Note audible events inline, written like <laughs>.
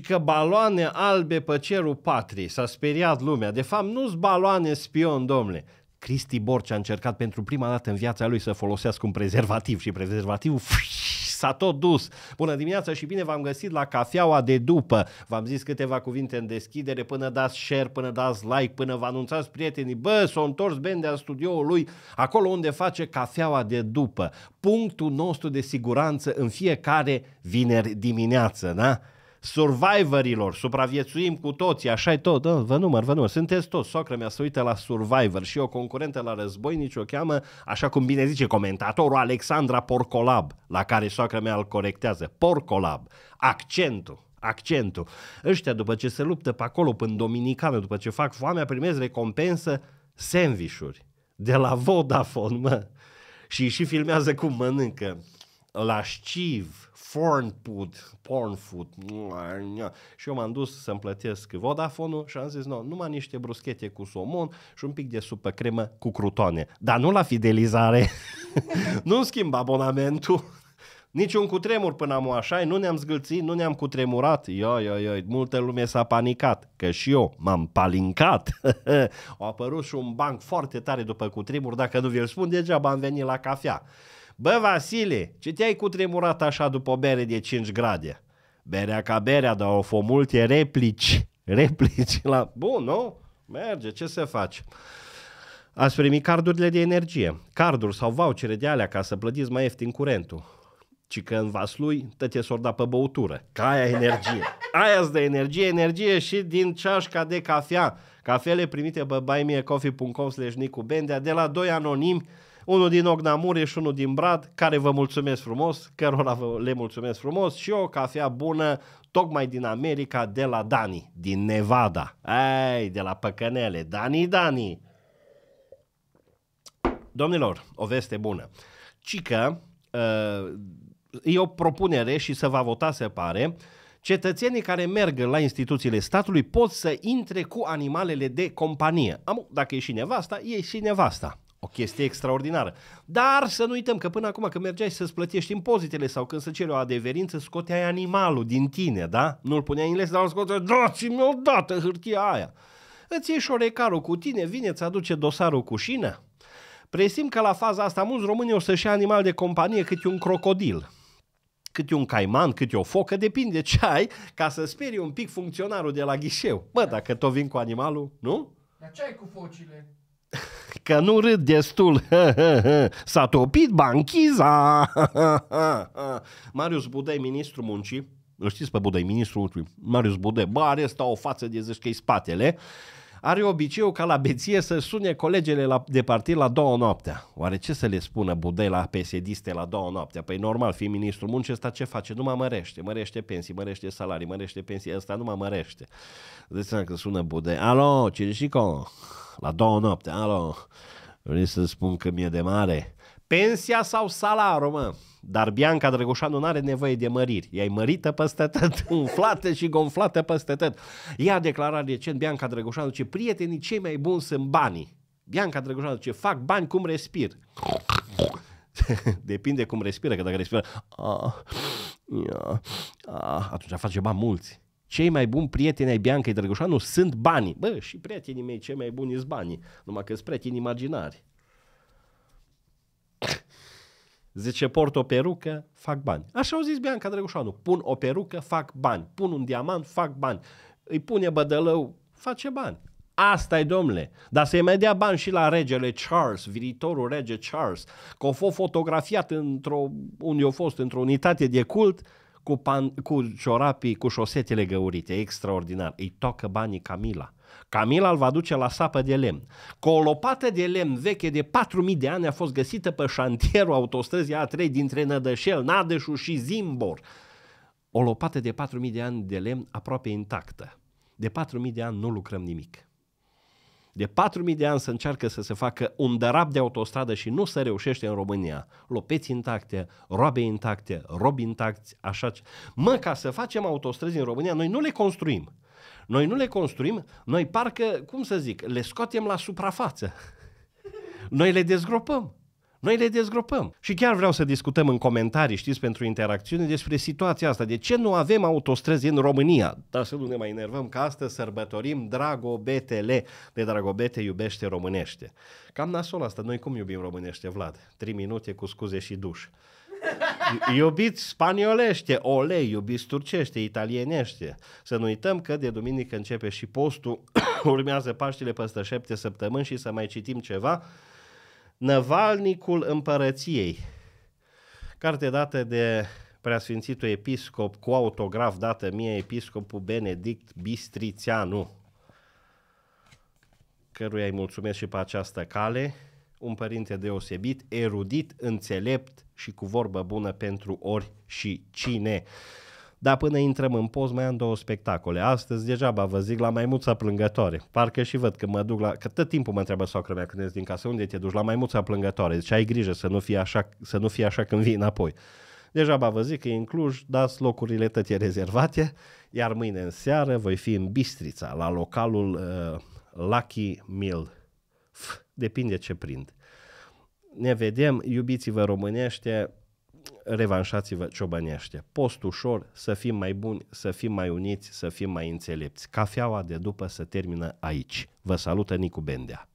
ci că baloane albe pe cerul patriei. S-a speriat lumea. De fapt, nu-s baloane spion, domnule. Cristi Borcea a încercat pentru prima dată în viața lui să folosească un prezervativ și prezervativul <laughs> s-a tot dus. Bună dimineața și bine v-am găsit la cafeaua de după. V-am zis câteva cuvinte în deschidere până dați share, până dați like, până vă anunțați prietenii. Bă, s-a întors Bendea studioul lui, acolo unde face cafeaua de după. Punctul nostru de siguranță în fiecare vineri dimineață, da? survivorilor, supraviețuim cu toții, așa e tot, da, vă număr, vă număr, sunteți toți, socră mea să uite la Survivor și o concurentă la război, nici o cheamă, așa cum bine zice comentatorul Alexandra Porcolab, la care socră mea îl corectează, Porcolab, accentul accentul. Ăștia după ce se luptă pe acolo până dominicană, după ce fac foamea, primez recompensă sandvișuri de la Vodafone, mă. Și și filmează cum mănâncă lasciv, foreign food, porn food. Și eu m-am dus să-mi plătesc Vodafone-ul și am zis, nu, numai niște bruschete cu somon și un pic de supă cremă cu crutoane. Dar nu la fidelizare. <laughs> nu schimb abonamentul. Niciun cutremur până am așa, nu ne-am zgâlțit, nu ne-am cutremurat. Ia, ia, ia, multă lume s-a panicat, că și eu m-am palincat. A <laughs> apărut și un banc foarte tare după cutremur, dacă nu vi-l spun, degeaba am venit la cafea. Bă, Vasile, ce te-ai cutremurat așa după o bere de 5 grade? Berea ca berea, dar o fă multe replici. <laughs> Replici la... Bun, nu? Merge, ce să faci? Ați primit cardurile de energie, carduri sau vouchere de alea ca să plătiți mai ieftin curentul. Ci că în lui, tăte s da pe băutură, ca aia energie. <laughs> Aia de energie, energie și din ceașca de cafea. Cafele primite pe buymeacoffee.com slash Nicu Bendea de la doi anonimi unul din Ogna și unul din Brad, care vă mulțumesc frumos, cărora vă le mulțumesc frumos și o cafea bună tocmai din America de la Dani, din Nevada. Ai, de la Păcănele, Dani, Dani. Domnilor, o veste bună. Cică, uh, e o propunere și să va vota, se pare, cetățenii care merg la instituțiile statului pot să intre cu animalele de companie. Am, dacă e și nevasta, e și nevasta o chestie extraordinară. Dar să nu uităm că până acum când mergeai să-ți plătești impozitele sau când să ceri o adeverință, scoteai animalul din tine, da? Nu-l puneai în les, dar îl scoteai, dați-mi dată hârtia aia. Îți o recaru cu tine, vine, îți aduce dosarul cu șină. Presim că la faza asta mulți români o să-și ia animal de companie cât un crocodil câte un caiman, câte o focă, depinde ce ai, ca să sperie un pic funcționarul de la ghișeu. Bă, dacă tot vin cu animalul, nu? Dar ce ai cu focile? că nu râd destul. <laughs> S-a topit banchiza. <laughs> Marius Budei, ministru muncii, îl știți pe Budei, ministrul muncii, Marius Budei, bă, are ăsta o față de zici că spatele, are obiceiul ca la beție să sune colegele la, de partid la două noaptea. Oare ce să le spună Budei la psd la două noaptea? Păi normal, fi ministrul muncii ăsta ce face? Nu mă mărește, mărește pensii, mărește salarii, mărește pensii, ăsta nu mă mărește. Deci că sună Budei, alo, Cirișico, la două noapte, alo, Vrei să spun că mi-e de mare? Pensia sau salarul, mă? Dar Bianca Drăgoșanu nu are nevoie de măriri. Ea e mărită peste tot, <laughs> umflată și gonflată peste tot. Ea a declarat recent, Bianca Drăgoșanu, ce prietenii cei mai buni sunt banii. Bianca Drăgoșanu ce fac bani cum respir. <laughs> Depinde cum respiră, că dacă respiră... A, a, a, atunci face bani mulți cei mai buni prieteni ai Biancai Drăgușanu sunt banii. Bă, și prietenii mei cei mai buni sunt banii, numai că sunt prieteni imaginari. <coughs> Zice, port o perucă, fac bani. Așa au zis Bianca Drăgușanu, pun o perucă, fac bani. Pun un diamant, fac bani. Îi pune bădălău, face bani. asta e domnule. Dar să-i mai dea bani și la regele Charles, viitorul rege Charles, că a fost fotografiat într-o, unde a fost într-o unitate de cult, cu, pan, cu ciorapii, cu șosetele găurite, extraordinar. Îi tocă banii Camila. Camila îl va duce la sapă de lemn. Cu o lopată de lemn veche de 4000 de ani a fost găsită pe șantierul autostrăzii A3 dintre Nădășel, Nadeșu și Zimbor. O lopată de 4000 de ani de lemn aproape intactă. De 4000 de ani nu lucrăm nimic. De 4.000 de ani să încearcă să se facă un dărap de autostradă și nu se reușește în România. Lopeți intacte, roabe intacte, robi intacti, așa. Mă, ca să facem autostrăzi în România, noi nu le construim. Noi nu le construim, noi parcă, cum să zic, le scoatem la suprafață. Noi le dezgropăm. Noi le dezgropăm. Și chiar vreau să discutăm în comentarii, știți, pentru interacțiune, despre situația asta. De ce nu avem autostrăzi în România? Dar să nu ne mai enervăm, că astăzi sărbătorim Dragobetele de Dragobete iubește românește. Cam nasol asta. Noi cum iubim românește, Vlad? 3 minute cu scuze și duș. Iubiți spaniolește, ole, iubiți turcește, italienește. Să nu uităm că de duminică începe și postul, <coughs> urmează Paștile peste șapte săptămâni și să mai citim ceva Năvalnicul împărăției. Carte dată de preasfințitul episcop cu autograf dată mie episcopul Benedict Bistrițianu, căruia îi mulțumesc și pe această cale, un părinte deosebit, erudit, înțelept și cu vorbă bună pentru ori și cine. Dar până intrăm în post mai am două spectacole. Astăzi degeaba vă zic la maimuța plângătoare. Parcă și văd că mă duc la... Că tot timpul mă întreabă soacra mea când ești din casă, unde te duci? La maimuța plângătoare. Deci ai grijă să nu fie așa, să nu fie așa când vii înapoi. Degeaba vă zic că e în Cluj, dați locurile tătie rezervate, iar mâine în seară voi fi în Bistrița, la localul uh, Lucky Mill. depinde ce prind. Ne vedem, iubiți-vă românește, revanșați-vă ciobănește. Post ușor, să fim mai buni, să fim mai uniți, să fim mai înțelepți. Cafeaua de după să termină aici. Vă salută Nicu Bendea.